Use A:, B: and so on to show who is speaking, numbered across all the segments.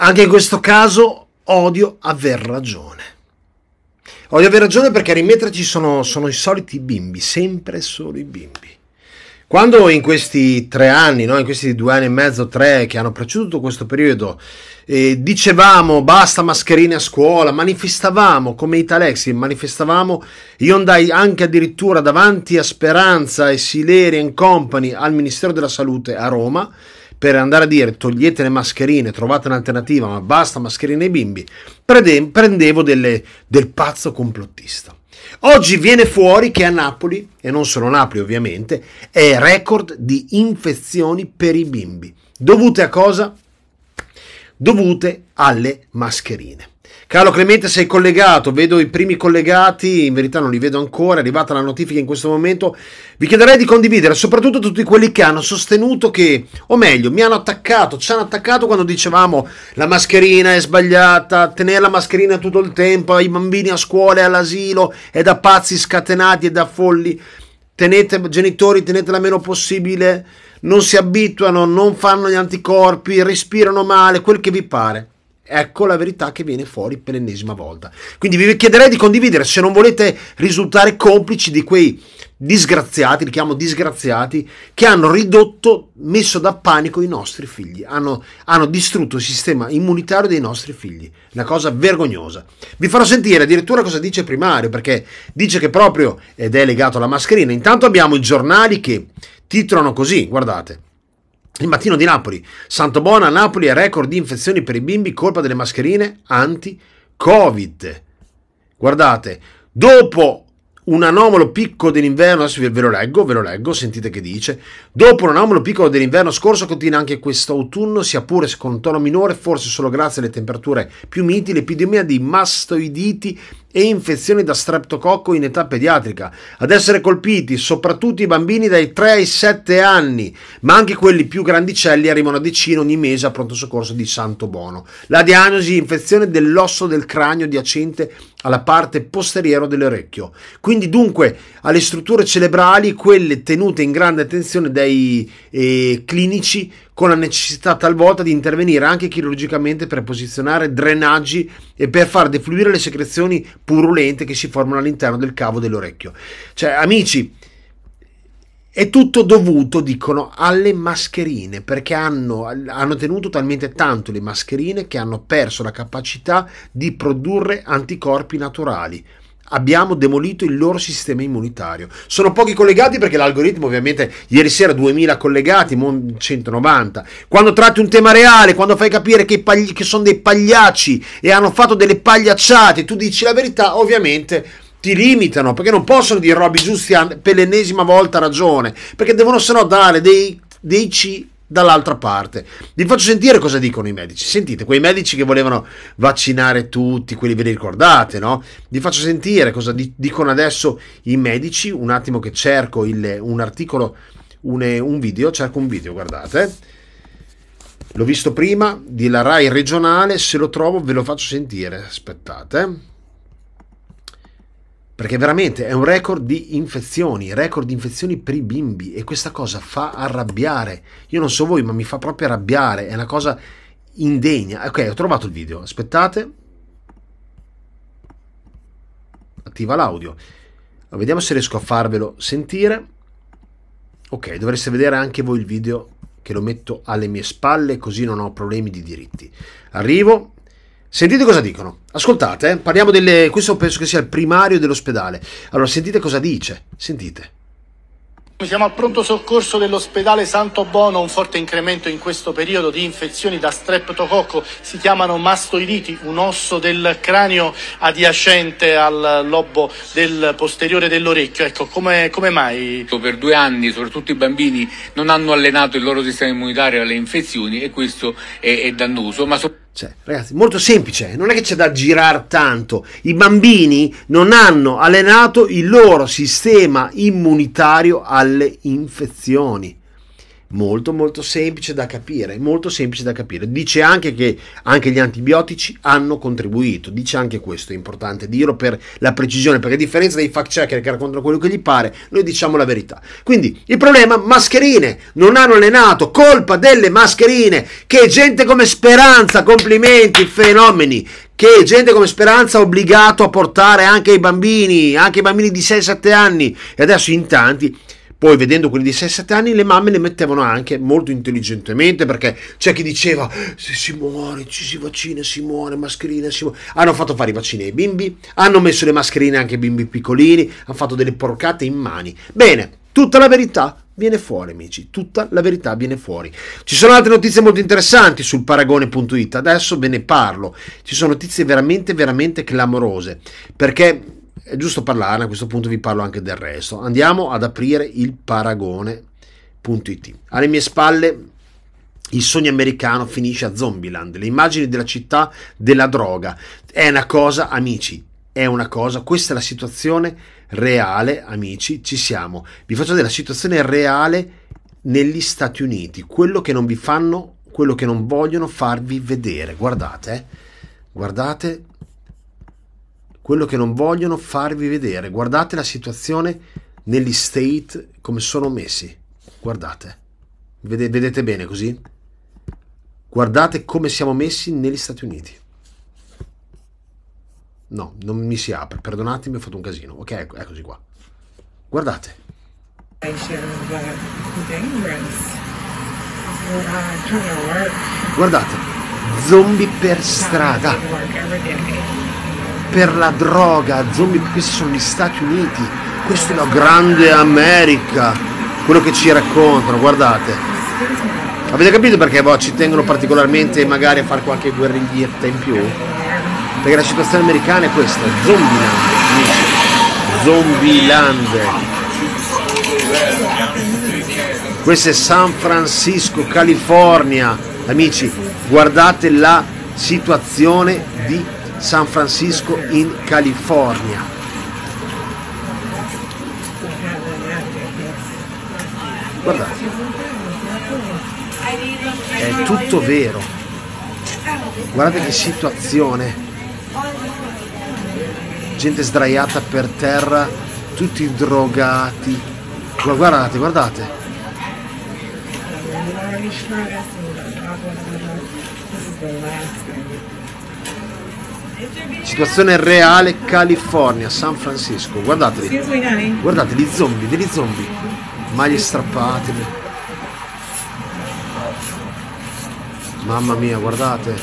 A: Anche in questo caso odio aver ragione. Odio aver ragione perché a rimetterci sono, sono i soliti bimbi, sempre solo i bimbi. Quando in questi tre anni, no, in questi due anni e mezzo, tre che hanno preceduto questo periodo, eh, dicevamo basta mascherine a scuola, manifestavamo come Italexi, manifestavamo io andai anche addirittura davanti a Speranza e Sileri and Company al Ministero della Salute a Roma per andare a dire togliete le mascherine, trovate un'alternativa, ma basta mascherine ai bimbi, prendevo delle, del pazzo complottista. Oggi viene fuori che a Napoli, e non solo Napoli ovviamente, è record di infezioni per i bimbi. Dovute a cosa? Dovute alle mascherine. Carlo Clemente, sei collegato? Vedo i primi collegati, in verità non li vedo ancora, è arrivata la notifica in questo momento. Vi chiederei di condividere, soprattutto tutti quelli che hanno sostenuto che, o meglio, mi hanno attaccato, ci hanno attaccato quando dicevamo la mascherina è sbagliata, tenere la mascherina tutto il tempo, ai bambini a scuola e all'asilo è da pazzi scatenati e da folli. Tenete, genitori, tenetela meno possibile, non si abituano, non fanno gli anticorpi, respirano male, quel che vi pare. Ecco la verità che viene fuori per l'ennesima volta. Quindi vi chiederei di condividere se non volete risultare complici di quei disgraziati, li chiamo disgraziati, che hanno ridotto, messo da panico i nostri figli, hanno, hanno distrutto il sistema immunitario dei nostri figli. Una cosa vergognosa. Vi farò sentire addirittura cosa dice Primario, perché dice che proprio, ed è legato alla mascherina, intanto abbiamo i giornali che titolano così, guardate. Il mattino di Napoli. Santobona a Napoli ha record di infezioni per i bimbi colpa delle mascherine anti-Covid. Guardate, dopo un anomalo picco dell'inverno, adesso ve lo leggo, ve lo leggo, sentite che dice, dopo un anomalo picco dell'inverno scorso continua anche quest'autunno, sia pure con tono minore, forse solo grazie alle temperature più miti, l'epidemia di mastoiditi e infezioni da streptococco in età pediatrica, ad essere colpiti soprattutto i bambini dai 3 ai 7 anni, ma anche quelli più grandicelli arrivano a decine ogni mese a pronto soccorso di Santo Bono. La diagnosi infezione dell'osso del cranio adiacente alla parte posteriore dell'orecchio. Quindi dunque alle strutture cerebrali, quelle tenute in grande attenzione dai eh, clinici con la necessità talvolta di intervenire anche chirurgicamente per posizionare drenaggi e per far defluire le secrezioni purulente che si formano all'interno del cavo dell'orecchio. Cioè, amici, è tutto dovuto, dicono, alle mascherine, perché hanno, hanno, tenuto talmente tanto le mascherine che hanno perso la capacità di produrre anticorpi naturali abbiamo demolito il loro sistema immunitario. Sono pochi collegati perché l'algoritmo ovviamente ieri sera 2000 collegati, 190. Quando tratti un tema reale, quando fai capire che, pagli- che sono dei pagliacci e hanno fatto delle pagliacciate, tu dici la verità, ovviamente ti limitano perché non possono dire Robby Giusti per l'ennesima volta ragione perché devono se no dare dei, dei, dall'altra parte. Vi faccio sentire cosa dicono i medici. Sentite, quei medici che volevano vaccinare tutti, quelli ve li ricordate, no? Vi faccio sentire cosa di- dicono adesso i medici. Un attimo che cerco il, un articolo, un, un video, cerco un video, guardate. L'ho visto prima, della RAI regionale, se lo trovo ve lo faccio sentire. Aspettate perché veramente è un record di infezioni, record di infezioni per i bimbi e questa cosa fa arrabbiare. Io non so voi, ma mi fa proprio arrabbiare, è una cosa indegna. Ok, ho trovato il video, aspettate. Attiva l'audio. Vediamo se riesco a farvelo sentire. Ok, dovreste vedere anche voi il video che lo metto alle mie spalle così non ho problemi di diritti. Arrivo, Sentite cosa dicono. Ascoltate, eh? parliamo delle. Questo penso che sia il primario dell'ospedale. Allora, sentite cosa dice. Sentite. Siamo al pronto soccorso dell'ospedale Santo Bono, un forte incremento in questo periodo di infezioni da streptococco, si chiamano mastoiditi, un osso del cranio adiacente al lobo del posteriore dell'orecchio. Ecco, come, come mai? Per due anni, soprattutto i bambini, non hanno allenato il loro sistema immunitario alle infezioni e questo è, è dannoso. Cioè, ragazzi, molto semplice, eh. non è che c'è da girare tanto. I bambini non hanno allenato il loro sistema immunitario alle infezioni molto molto semplice da capire, molto semplice da capire. Dice anche che anche gli antibiotici hanno contribuito, dice anche questo, è importante dirlo per la precisione, perché a differenza dei fact checker che raccontano quello che gli pare, noi diciamo la verità. Quindi il problema, mascherine, non hanno allenato, colpa delle mascherine, che gente come Speranza, complimenti, fenomeni, che gente come Speranza ha obbligato a portare anche i bambini, anche i bambini di 6-7 anni, e adesso in tanti poi vedendo quelli di 6-7 anni le mamme le mettevano anche molto intelligentemente perché c'è chi diceva se si muore, ci si vaccina, si muore, mascherina, si muore. Hanno fatto fare i vaccini ai bimbi, hanno messo le mascherine anche ai bimbi piccolini, hanno fatto delle porcate in mani. Bene, tutta la verità viene fuori, amici, tutta la verità viene fuori. Ci sono altre notizie molto interessanti sul paragone.it, adesso ve ne parlo. Ci sono notizie veramente, veramente clamorose, perché è giusto parlarne, a questo punto vi parlo anche del resto. Andiamo ad aprire il paragone.it. Alle mie spalle il sogno americano finisce a Zombieland, le immagini della città della droga. È una cosa, amici, è una cosa, questa è la situazione reale, amici, ci siamo. Vi faccio vedere la situazione reale negli Stati Uniti, quello che non vi fanno, quello che non vogliono farvi vedere. Guardate, eh. guardate quello che non vogliono farvi vedere. Guardate la situazione negli state come sono messi. Guardate. Vede, vedete bene così? Guardate come siamo messi negli Stati Uniti. No, non mi si apre. Perdonatemi, ho fatto un casino. Ok, eccoci qua. Guardate. Uh, Guardate, zombie per strada per la droga, zombie, questi sono gli Stati Uniti, questa è la grande America, quello che ci raccontano, guardate. Avete capito perché boh, ci tengono particolarmente magari a fare qualche guerriglietta in più? Perché la situazione americana è questa, Zombieland, amici. Zombieland. Questo è San Francisco, California, amici. Guardate la situazione di San Francisco in California. Guardate, è tutto vero. Guardate che situazione. Gente sdraiata per terra, tutti drogati. Guardate, guardate. This is Situazione reale California, San Francisco. Guardateli. Guardate gli zombie, degli zombie. Maglie strappate. Mamma mia, guardate.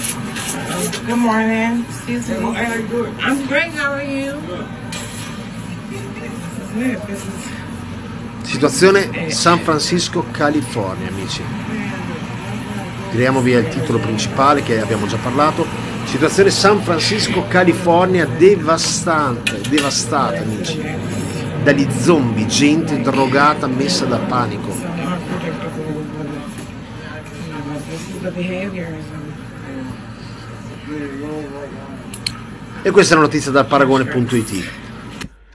A: Good morning. Excuse me. I'm great, how are you? Situazione San Francisco, California, amici. Tiriamo via il titolo principale che abbiamo già parlato. Situazione San Francisco, California, devastante, devastata, amici. Dagli zombie, gente drogata messa da panico. E questa è una notizia da paragone.it.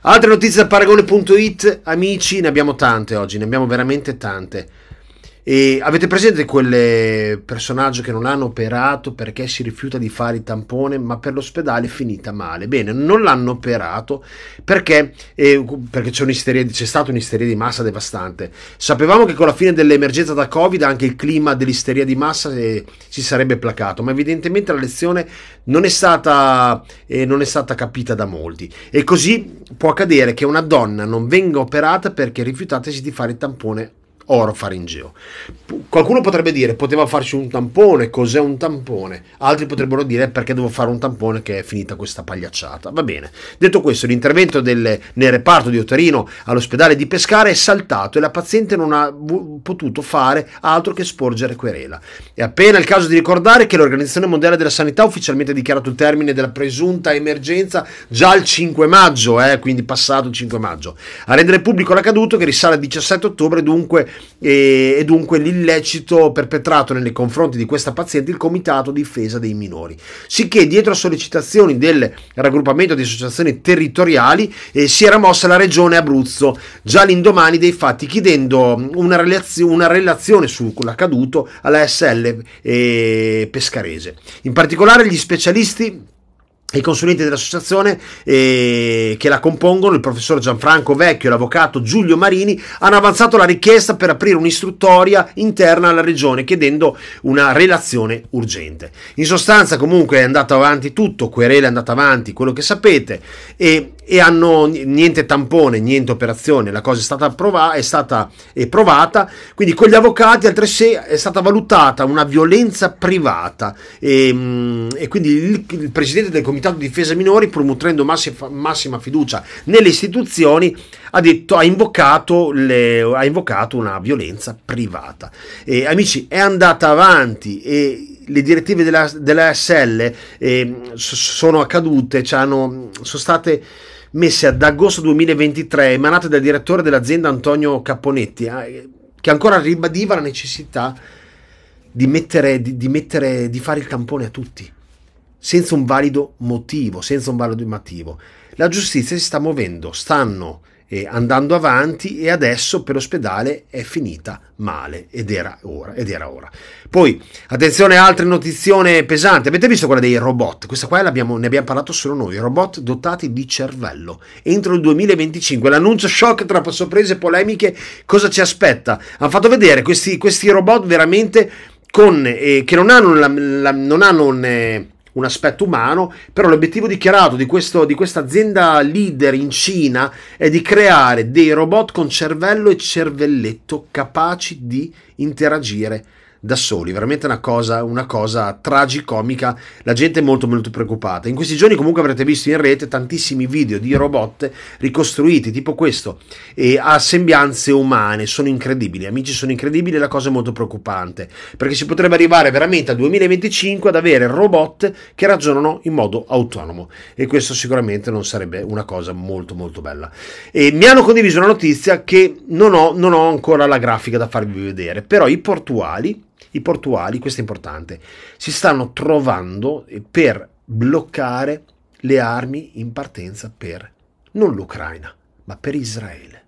A: Altre notizie da paragone.it, amici, ne abbiamo tante oggi, ne abbiamo veramente tante. E avete presente quel personaggio che non hanno operato perché si rifiuta di fare il tampone, ma per l'ospedale è finita male? Bene, non l'hanno operato perché, eh, perché c'è, c'è, stata un'isteria di massa devastante. Sapevamo che con la fine dell'emergenza da Covid anche il clima dell'isteria di massa eh, si sarebbe placato, ma evidentemente la lezione non è, stata, eh, non è stata capita da molti. E così può accadere che una donna non venga operata perché rifiutatesi di fare il tampone orofaringeo. Qualcuno potrebbe dire poteva farci un tampone, cos'è un tampone? Altri potrebbero dire perché devo fare un tampone che è finita questa pagliacciata. Va bene. Detto questo, l'intervento del, nel reparto di Otorino all'ospedale di Pescara è saltato e la paziente non ha potuto fare altro che sporgere querela. È appena il caso di ricordare che l'Organizzazione Mondiale della Sanità ha ufficialmente dichiarato il termine della presunta emergenza già il 5 maggio, eh, quindi passato il 5 maggio. A rendere pubblico l'accaduto che risale al 17 ottobre, dunque e, e, dunque l'illecito perpetrato nei confronti di questa paziente il Comitato Difesa dei Minori. Sicché dietro a sollecitazioni del raggruppamento di associazioni territoriali eh, si era mossa la Regione Abruzzo già l'indomani dei fatti chiedendo mm, una, relazio- una relazione sull'accaduto alla SL eh, pescarese. In particolare gli specialisti i consulenti dell'associazione eh, che la compongono, il professor Gianfranco Vecchio e l'avvocato Giulio Marini, hanno avanzato la richiesta per aprire un'istruttoria interna alla regione chiedendo una relazione urgente. In sostanza comunque è andato avanti tutto, querela è andata avanti, quello che sapete, e, e hanno niente tampone, niente operazione, la cosa è stata, prova- è stata è provata, quindi con gli avvocati altresì è stata valutata una violenza privata e, ehm, e quindi il, il presidente del comitato Comitato di Difesa Minori, pur nutrendo massima, massima, fiducia nelle istituzioni, ha, detto, ha, invocato le, ha invocato una violenza privata. E, amici, è andata avanti e le direttive della, della SL eh, sono accadute, cioè hanno, sono state messe ad agosto 2023, emanate dal direttore dell'azienda Antonio Caponetti, eh, che ancora ribadiva la necessità di, mettere, di, di, mettere, di fare il tampone a tutti senza un valido motivo, senza un valido motivo. La giustizia si sta muovendo, stanno eh, andando avanti e adesso per l'ospedale è finita male ed era ora, ed era ora. Poi, attenzione, altre notizie pesanti. Avete visto quella dei robot? Questa qua ne abbiamo parlato solo noi, robot dotati di cervello. Entro il 2025, l'annuncio shock tra sorprese e polemiche, cosa ci aspetta? Hanno fatto vedere questi, questi robot veramente con, eh, che non hanno, la, la, non hanno un... Eh, un aspetto umano, però l'obiettivo dichiarato di, questo, di questa azienda leader in Cina è di creare dei robot con cervello e cervelletto capaci di interagire da soli, veramente una cosa, una cosa tragicomica, la gente è molto molto preoccupata. In questi giorni comunque avrete visto in rete tantissimi video di robot ricostruiti tipo questo e a sembianze umane, sono incredibili, amici sono incredibili, la cosa è molto preoccupante, perché si potrebbe arrivare veramente al 2025 ad avere robot che ragionano in modo autonomo e questo sicuramente non sarebbe una cosa molto molto bella. E mi hanno condiviso una notizia che non ho, non ho ancora la grafica da farvi vedere, però i portuali, i portuali, questo è importante, si stanno trovando per bloccare le armi in partenza per non l'Ucraina, ma per Israele.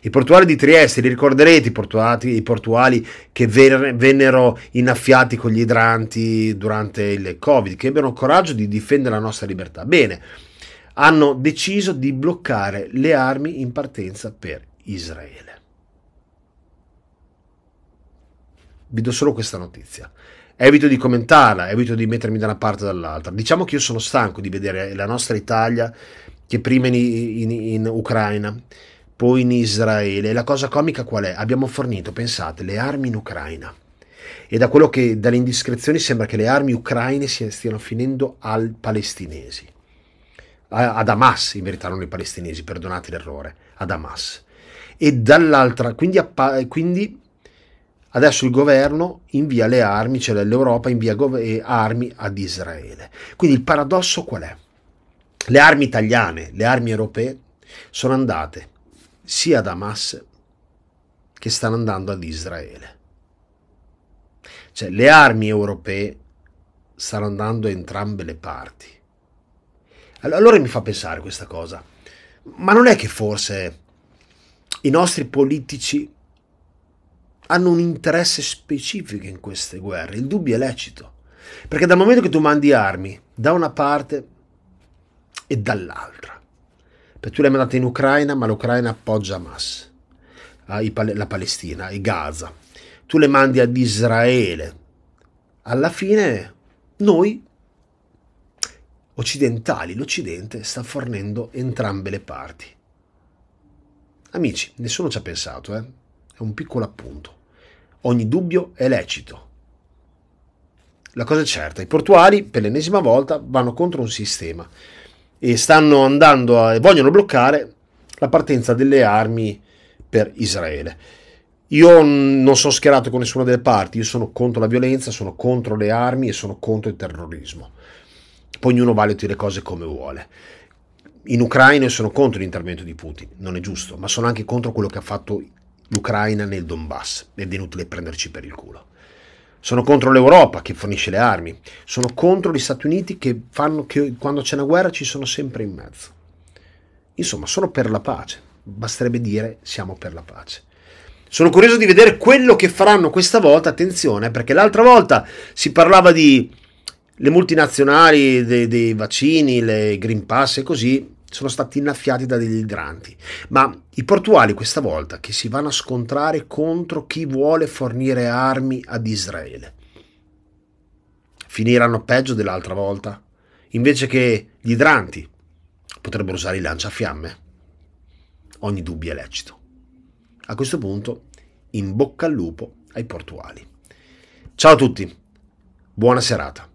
A: I portuali di Trieste, li ricorderete, i portuali, i portuali che vennero innaffiati con gli idranti durante il Covid, che ebbero il coraggio di difendere la nostra libertà. Bene, hanno deciso di bloccare le armi in partenza per Israele. vi do solo questa notizia. Evito di commentarla, evito di mettermi da una parte o dall'altra. Diciamo che io sono stanco di vedere la nostra Italia che prima in, in, in Ucraina, poi in Israele. La cosa comica qual è? Abbiamo fornito, pensate, le armi in Ucraina. E da quello che dalle indiscrezioni sembra che le armi ucraine stiano finendo ai palestinesi. A, ad Hamas, in verità non i palestinesi, perdonate l'errore, ad Hamas. E dall'altra, quindi, appa- quindi Adesso il governo invia le armi, cioè l'Europa invia eh, armi ad Israele. Quindi il paradosso qual è? Le armi italiane, le armi europee sono andate sia ad Hamas che stanno andando ad Israele. Cioè le armi europee stanno andando a entrambe le parti. Allora mi fa pensare questa cosa. Ma non è che forse i nostri politici hanno un interesse specifico in queste guerre. Il dubbio è lecito, perché dal momento che tu mandi armi da una parte e dall'altra, perché tu le hai mandate in Ucraina, ma l'Ucraina appoggia Hamas, ah, la Palestina, e Gaza, tu le mandi ad Israele, alla fine noi occidentali, l'Occidente sta fornendo entrambe le parti. Amici, nessuno ci ha pensato, eh? è un piccolo appunto. Ogni dubbio è lecito. La cosa è certa, i portuali per l'ennesima volta vanno contro un sistema e stanno andando a, e vogliono bloccare la partenza delle armi per Israele. Io non sono schierato con nessuna delle parti, io sono contro la violenza, sono contro le armi e sono contro il terrorismo. Poi ognuno valuti le cose come vuole. In Ucraina io sono contro l'intervento di Putin, non è giusto, ma sono anche contro quello che ha fatto l'Ucraina nel Donbass ed è inutile prenderci per il culo. Sono contro l'Europa che fornisce le armi, sono contro gli Stati Uniti che fanno che quando c'è una guerra ci sono sempre in mezzo. Insomma, sono per la pace, basterebbe dire siamo per la pace. Sono curioso di vedere quello che faranno questa volta, attenzione, perché l'altra volta si parlava di le multinazionali dei, dei vaccini, le Green Pass e così, sono stati innaffiati da degli idranti. Ma i portuali questa volta che si vanno a scontrare contro chi vuole fornire armi ad Israele. Finiranno peggio dell'altra volta? Invece che gli idranti potrebbero usare i lanciafiamme? Ogni dubbio è lecito. A questo punto, in bocca al lupo ai portuali. Ciao a tutti, buona serata.